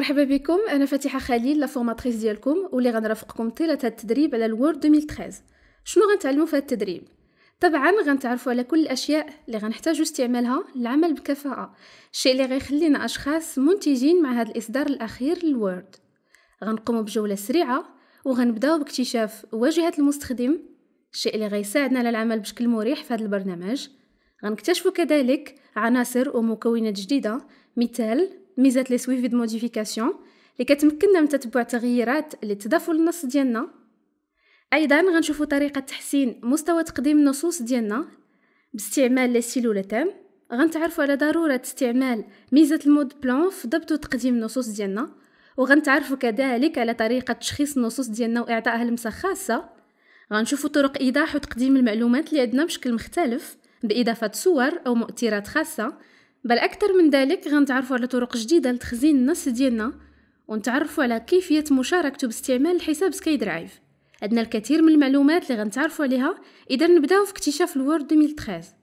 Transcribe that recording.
مرحبا بكم انا فاتحه خليل لا فورماتريس ديالكم واللي غنرافقكم طيله هذا التدريب على الوورد 2013 شنو غنتعلموا في هذا التدريب طبعا غنتعرفوا على كل الاشياء اللي غنحتاجوا استعمالها للعمل بكفاءه الشيء اللي غيخلينا اشخاص منتجين مع هذا الاصدار الاخير للوورد غنقوموا بجوله سريعه وغنبداو باكتشاف واجهه المستخدم الشيء اللي غيساعدنا على العمل بشكل مريح في هذا البرنامج غنكتشفوا كذلك عناصر ومكونات جديده مثال ميزات لي سويفي د موديفيكاسيون اللي كتمكننا من تتبع التغييرات اللي تضافوا للنص ديالنا ايضا غنشوفوا طريقه تحسين مستوى تقديم النصوص ديالنا باستعمال لي سيلو ولا غنتعرفو غنتعرفوا على ضروره استعمال ميزه المود بلان في ضبط وتقديم النصوص ديالنا وغنتعرفوا كذلك على طريقه تشخيص النصوص ديالنا واعطائها لمسه خاصه غنشوفوا طرق ايضاح وتقديم المعلومات اللي عندنا بشكل مختلف باضافه صور او مؤثرات خاصه بل اكثر من ذلك غنتعرفوا على طرق جديده لتخزين النص ديالنا ونتعرفوا على كيفيه مشاركته باستعمال الحساب سكاي درايف عندنا الكثير من المعلومات اللي غنتعرفوا عليها اذا نبداو في اكتشاف الوورد 2013